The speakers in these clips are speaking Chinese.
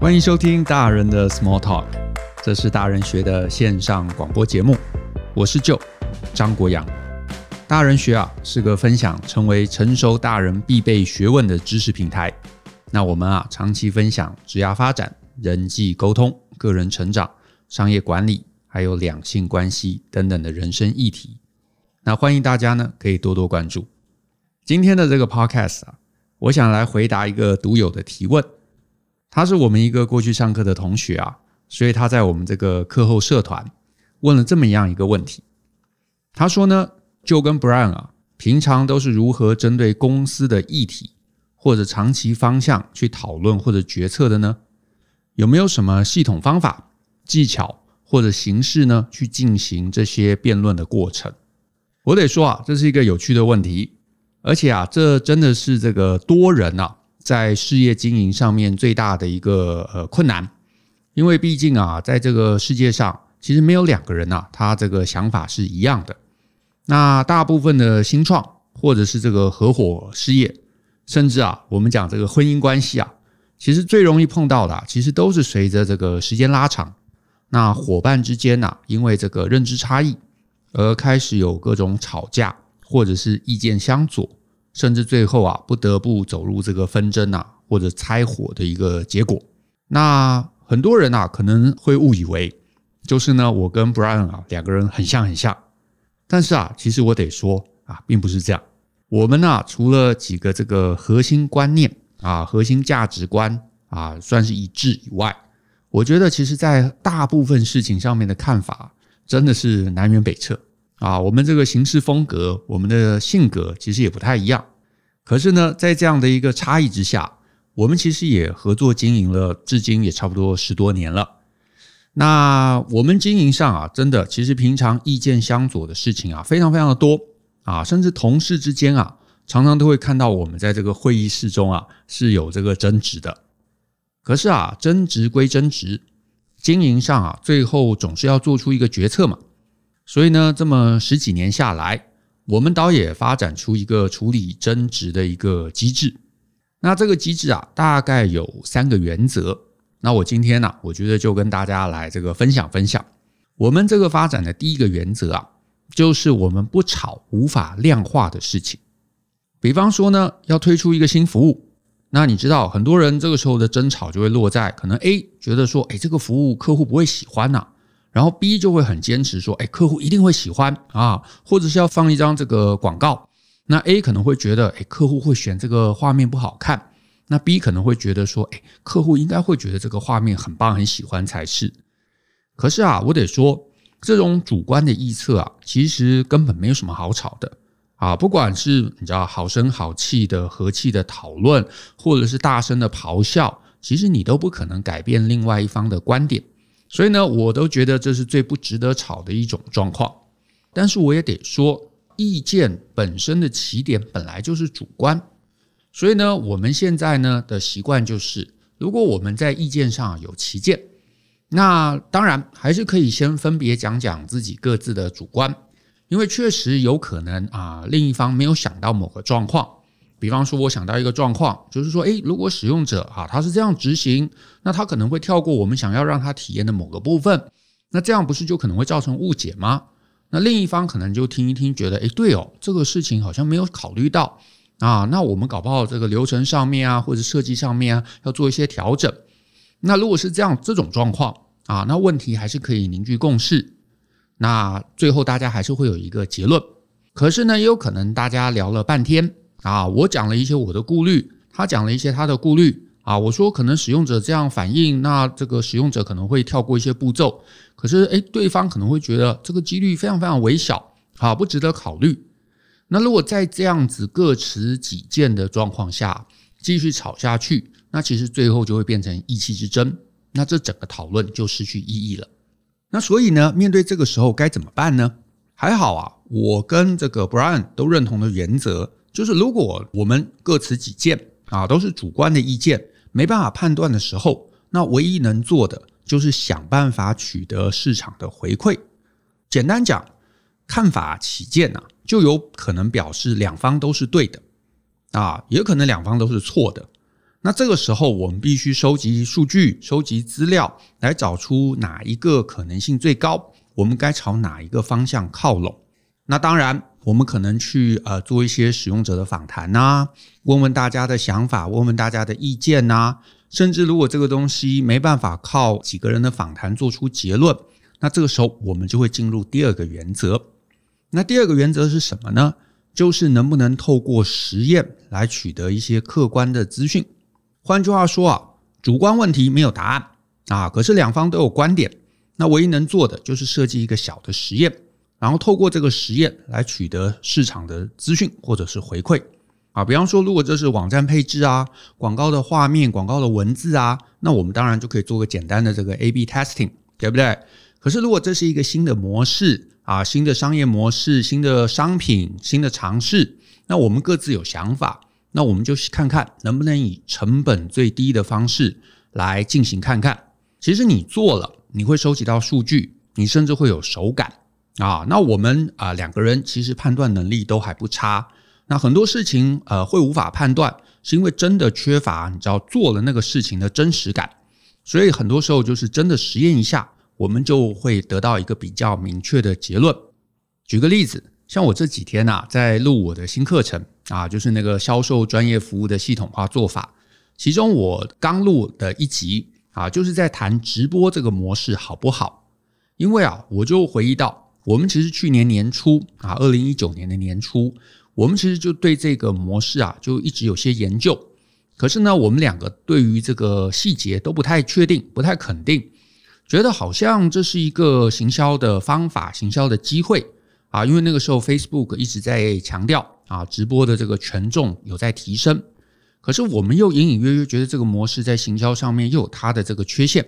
欢迎收听《大人的 Small Talk》，这是大人学的线上广播节目。我是舅张国阳。大人学啊是个分享成为成熟大人必备学问的知识平台。那我们啊长期分享职业发展、人际沟通、个人成长、商业管理，还有两性关系等等的人生议题。那欢迎大家呢可以多多关注。今天的这个 Podcast 啊，我想来回答一个独有的提问。他是我们一个过去上课的同学啊，所以他在我们这个课后社团问了这么样一个问题。他说呢，就跟 Brian 啊，平常都是如何针对公司的议题或者长期方向去讨论或者决策的呢？有没有什么系统方法、技巧或者形式呢？去进行这些辩论的过程？我得说啊，这是一个有趣的问题，而且啊，这真的是这个多人啊。在事业经营上面最大的一个呃困难，因为毕竟啊，在这个世界上，其实没有两个人呐，他这个想法是一样的。那大部分的新创，或者是这个合伙事业，甚至啊，我们讲这个婚姻关系啊，其实最容易碰到的，其实都是随着这个时间拉长，那伙伴之间呐，因为这个认知差异而开始有各种吵架，或者是意见相左。甚至最后啊，不得不走入这个纷争啊，或者拆伙的一个结果。那很多人啊，可能会误以为，就是呢，我跟 Brian 啊两个人很像很像。但是啊，其实我得说啊，并不是这样。我们呢，除了几个这个核心观念啊、核心价值观啊，算是一致以外，我觉得其实在大部分事情上面的看法，真的是南辕北辙。啊，我们这个行事风格，我们的性格其实也不太一样。可是呢，在这样的一个差异之下，我们其实也合作经营了，至今也差不多十多年了。那我们经营上啊，真的其实平常意见相左的事情啊，非常非常的多啊，甚至同事之间啊，常常都会看到我们在这个会议室中啊是有这个争执的。可是啊，争执归争执，经营上啊，最后总是要做出一个决策嘛。所以呢，这么十几年下来，我们倒也发展出一个处理争执的一个机制。那这个机制啊，大概有三个原则。那我今天呢，我觉得就跟大家来这个分享分享。我们这个发展的第一个原则啊，就是我们不炒无法量化的事情。比方说呢，要推出一个新服务，那你知道很多人这个时候的争吵就会落在可能 A 觉得说，哎，这个服务客户不会喜欢呐。然后 B 就会很坚持说：“哎，客户一定会喜欢啊！”或者是要放一张这个广告。那 A 可能会觉得：“哎，客户会选这个画面不好看。”那 B 可能会觉得说：“哎，客户应该会觉得这个画面很棒，很喜欢才是。”可是啊，我得说，这种主观的臆测啊，其实根本没有什么好吵的啊！不管是你知道好声好气的和气的讨论，或者是大声的咆哮，其实你都不可能改变另外一方的观点。所以呢，我都觉得这是最不值得炒的一种状况。但是我也得说，意见本身的起点本来就是主观，所以呢，我们现在呢的习惯就是，如果我们在意见上有歧见，那当然还是可以先分别讲讲自己各自的主观，因为确实有可能啊，另一方没有想到某个状况。比方说，我想到一个状况，就是说，诶，如果使用者啊，他是这样执行，那他可能会跳过我们想要让他体验的某个部分，那这样不是就可能会造成误解吗？那另一方可能就听一听，觉得，诶，对哦，这个事情好像没有考虑到啊，那我们搞不好这个流程上面啊，或者设计上面啊，要做一些调整。那如果是这样这种状况啊，那问题还是可以凝聚共识，那最后大家还是会有一个结论。可是呢，也有可能大家聊了半天。啊，我讲了一些我的顾虑，他讲了一些他的顾虑。啊，我说可能使用者这样反应，那这个使用者可能会跳过一些步骤。可是，诶，对方可能会觉得这个几率非常非常微小，好，不值得考虑。那如果在这样子各持己见的状况下继续吵下去，那其实最后就会变成一气之争。那这整个讨论就失去意义了。那所以呢，面对这个时候该怎么办呢？还好啊，我跟这个 Brian 都认同的原则。就是如果我们各持己见啊，都是主观的意见，没办法判断的时候，那唯一能做的就是想办法取得市场的回馈。简单讲，看法起见啊，就有可能表示两方都是对的啊，也可能两方都是错的。那这个时候我们必须收集数据、收集资料，来找出哪一个可能性最高，我们该朝哪一个方向靠拢。那当然。我们可能去呃做一些使用者的访谈呐，问问大家的想法，问问大家的意见呐。甚至如果这个东西没办法靠几个人的访谈做出结论，那这个时候我们就会进入第二个原则。那第二个原则是什么呢？就是能不能透过实验来取得一些客观的资讯。换句话说啊，主观问题没有答案啊，可是两方都有观点，那唯一能做的就是设计一个小的实验。然后透过这个实验来取得市场的资讯或者是回馈啊，比方说如果这是网站配置啊、广告的画面、广告的文字啊，那我们当然就可以做个简单的这个 A/B testing，对不对？可是如果这是一个新的模式啊、新的商业模式、新的商品、新的尝试，那我们各自有想法，那我们就看看能不能以成本最低的方式来进行看看。其实你做了，你会收集到数据，你甚至会有手感。啊，那我们啊两个人其实判断能力都还不差。那很多事情呃会无法判断，是因为真的缺乏你知道做了那个事情的真实感。所以很多时候就是真的实验一下，我们就会得到一个比较明确的结论。举个例子，像我这几天呐在录我的新课程啊，就是那个销售专业服务的系统化做法。其中我刚录的一集啊，就是在谈直播这个模式好不好。因为啊，我就回忆到。我们其实去年年初啊，二零一九年的年初，我们其实就对这个模式啊，就一直有些研究。可是呢，我们两个对于这个细节都不太确定，不太肯定，觉得好像这是一个行销的方法，行销的机会啊。因为那个时候 Facebook 一直在强调啊，直播的这个权重有在提升。可是我们又隐隐约约觉得这个模式在行销上面又有它的这个缺陷。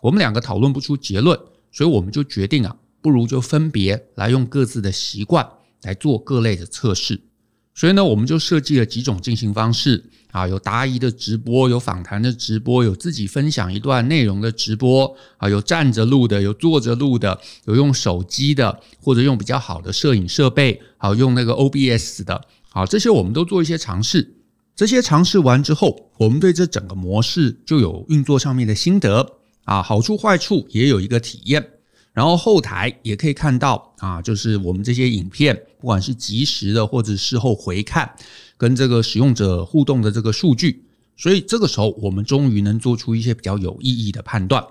我们两个讨论不出结论，所以我们就决定啊。不如就分别来用各自的习惯来做各类的测试，所以呢，我们就设计了几种进行方式啊，有答疑的直播，有访谈的直播，有自己分享一段内容的直播啊，有站着录的，有坐着录的，有用手机的，或者用比较好的摄影设备，好用那个 OBS 的，好这些我们都做一些尝试。这些尝试完之后，我们对这整个模式就有运作上面的心得啊，好处坏处也有一个体验。然后后台也可以看到啊，就是我们这些影片，不管是及时的或者事后回看，跟这个使用者互动的这个数据，所以这个时候我们终于能做出一些比较有意义的判断。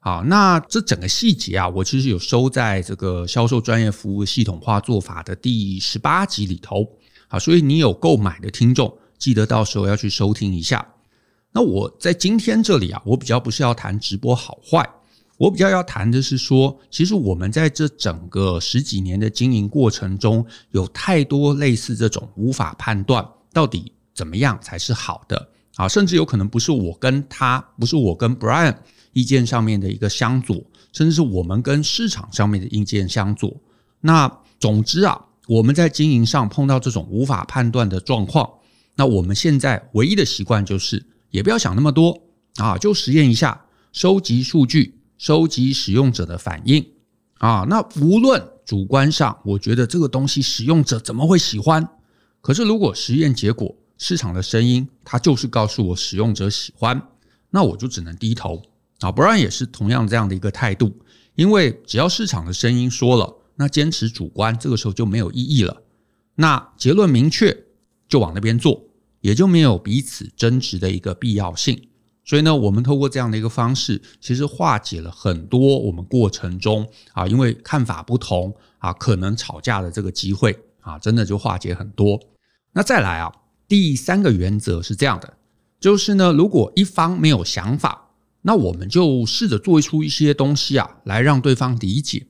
好，那这整个细节啊，我其实有收在这个销售专业服务系统化做法的第十八集里头。好，所以你有购买的听众，记得到时候要去收听一下。那我在今天这里啊，我比较不是要谈直播好坏。我比较要谈的是说，其实我们在这整个十几年的经营过程中，有太多类似这种无法判断到底怎么样才是好的啊，甚至有可能不是我跟他，不是我跟 Brian 意见上面的一个相左，甚至是我们跟市场上面的意见相左。那总之啊，我们在经营上碰到这种无法判断的状况，那我们现在唯一的习惯就是，也不要想那么多啊，就实验一下，收集数据。收集使用者的反应啊，那无论主观上，我觉得这个东西使用者怎么会喜欢？可是如果实验结果、市场的声音，它就是告诉我使用者喜欢，那我就只能低头啊，不然也是同样这样的一个态度。因为只要市场的声音说了，那坚持主观这个时候就没有意义了。那结论明确，就往那边做，也就没有彼此争执的一个必要性。所以呢，我们透过这样的一个方式，其实化解了很多我们过程中啊，因为看法不同啊，可能吵架的这个机会啊，真的就化解很多。那再来啊，第三个原则是这样的，就是呢，如果一方没有想法，那我们就试着做出一些东西啊，来让对方理解。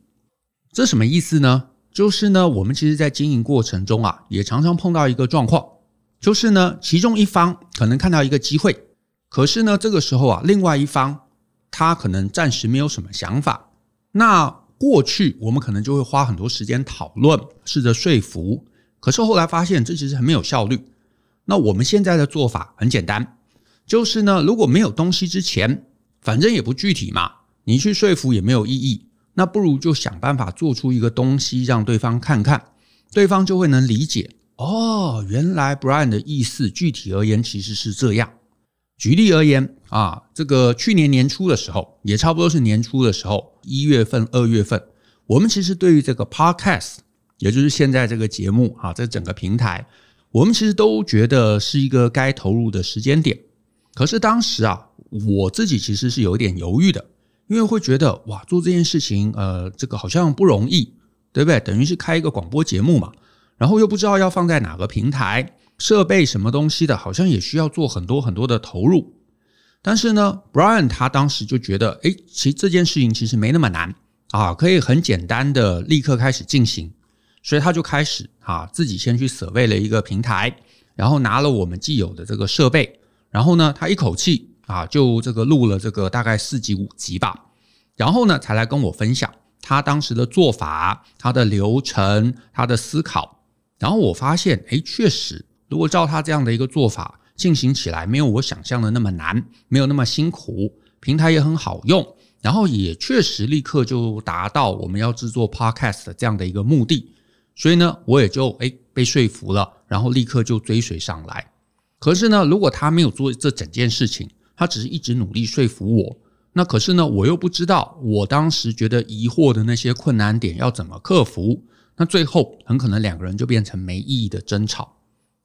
这什么意思呢？就是呢，我们其实，在经营过程中啊，也常常碰到一个状况，就是呢，其中一方可能看到一个机会。可是呢，这个时候啊，另外一方他可能暂时没有什么想法。那过去我们可能就会花很多时间讨论，试着说服。可是后来发现这其实很没有效率。那我们现在的做法很简单，就是呢，如果没有东西之前，反正也不具体嘛，你去说服也没有意义。那不如就想办法做出一个东西，让对方看看，对方就会能理解。哦，原来 Brian 的意思，具体而言其实是这样。举例而言啊，这个去年年初的时候，也差不多是年初的时候，一月份、二月份，我们其实对于这个 Podcast，也就是现在这个节目啊，这整个平台，我们其实都觉得是一个该投入的时间点。可是当时啊，我自己其实是有点犹豫的，因为会觉得哇，做这件事情，呃，这个好像不容易，对不对？等于是开一个广播节目嘛，然后又不知道要放在哪个平台。设备什么东西的，好像也需要做很多很多的投入。但是呢，Brian 他当时就觉得，哎，其实这件事情其实没那么难啊，可以很简单的立刻开始进行。所以他就开始啊，自己先去设备了一个平台，然后拿了我们既有的这个设备，然后呢，他一口气啊，就这个录了这个大概四集五集吧，然后呢，才来跟我分享他当时的做法、他的流程、他的思考。然后我发现，哎，确实。如果照他这样的一个做法进行起来，没有我想象的那么难，没有那么辛苦，平台也很好用，然后也确实立刻就达到我们要制作 podcast 这样的一个目的，所以呢，我也就哎被说服了，然后立刻就追随上来。可是呢，如果他没有做这整件事情，他只是一直努力说服我，那可是呢，我又不知道我当时觉得疑惑的那些困难点要怎么克服，那最后很可能两个人就变成没意义的争吵。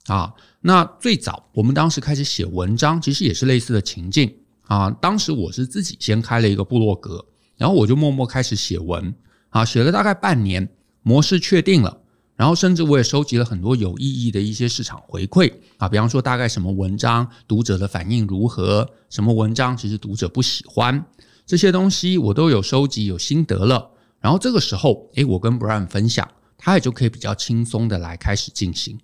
啊，那最早我们当时开始写文章，其实也是类似的情境啊。当时我是自己先开了一个部落格，然后我就默默开始写文啊，写了大概半年，模式确定了，然后甚至我也收集了很多有意义的一些市场回馈啊，比方说大概什么文章读者的反应如何，什么文章其实读者不喜欢，这些东西我都有收集，有心得了。然后这个时候，诶，我跟 Brian 分享，他也就可以比较轻松的来开始进行。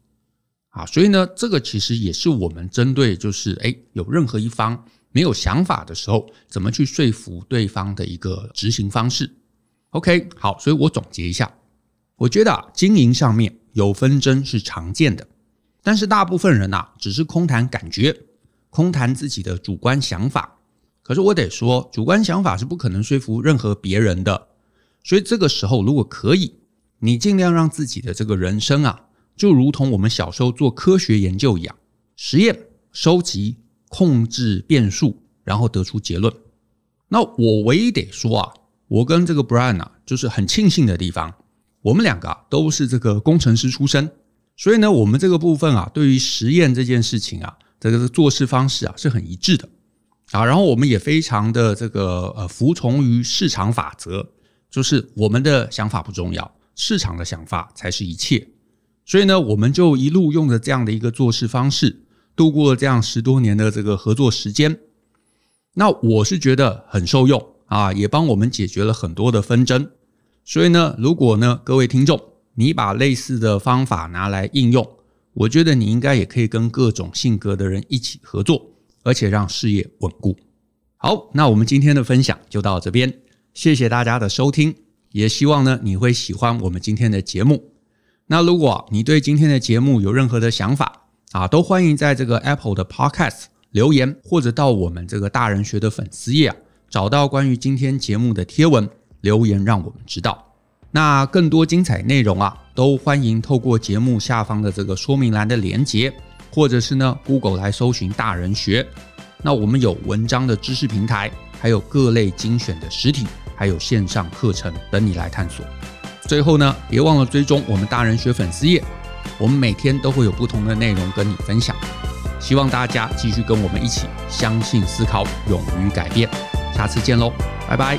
啊，所以呢，这个其实也是我们针对就是诶，有任何一方没有想法的时候，怎么去说服对方的一个执行方式。OK，好，所以我总结一下，我觉得啊，经营上面有纷争是常见的，但是大部分人啊，只是空谈感觉，空谈自己的主观想法。可是我得说，主观想法是不可能说服任何别人的，所以这个时候如果可以，你尽量让自己的这个人生啊。就如同我们小时候做科学研究一样，实验、收集、控制变数，然后得出结论。那我唯一得说啊，我跟这个 Brian 啊，就是很庆幸的地方，我们两个啊都是这个工程师出身，所以呢，我们这个部分啊，对于实验这件事情啊，这个做事方式啊是很一致的啊。然后我们也非常的这个呃，服从于市场法则，就是我们的想法不重要，市场的想法才是一切。所以呢，我们就一路用着这样的一个做事方式，度过这样十多年的这个合作时间。那我是觉得很受用啊，也帮我们解决了很多的纷争。所以呢，如果呢各位听众，你把类似的方法拿来应用，我觉得你应该也可以跟各种性格的人一起合作，而且让事业稳固。好，那我们今天的分享就到这边，谢谢大家的收听，也希望呢你会喜欢我们今天的节目。那如果你对今天的节目有任何的想法啊，都欢迎在这个 Apple 的 Podcast 留言，或者到我们这个大人学的粉丝页啊、找到关于今天节目的贴文留言，让我们知道。那更多精彩内容啊，都欢迎透过节目下方的这个说明栏的连接，或者是呢 Google 来搜寻大人学。那我们有文章的知识平台，还有各类精选的实体，还有线上课程等你来探索。最后呢，别忘了追踪我们大人学粉丝页，我们每天都会有不同的内容跟你分享。希望大家继续跟我们一起相信、思考、勇于改变。下次见喽，拜拜。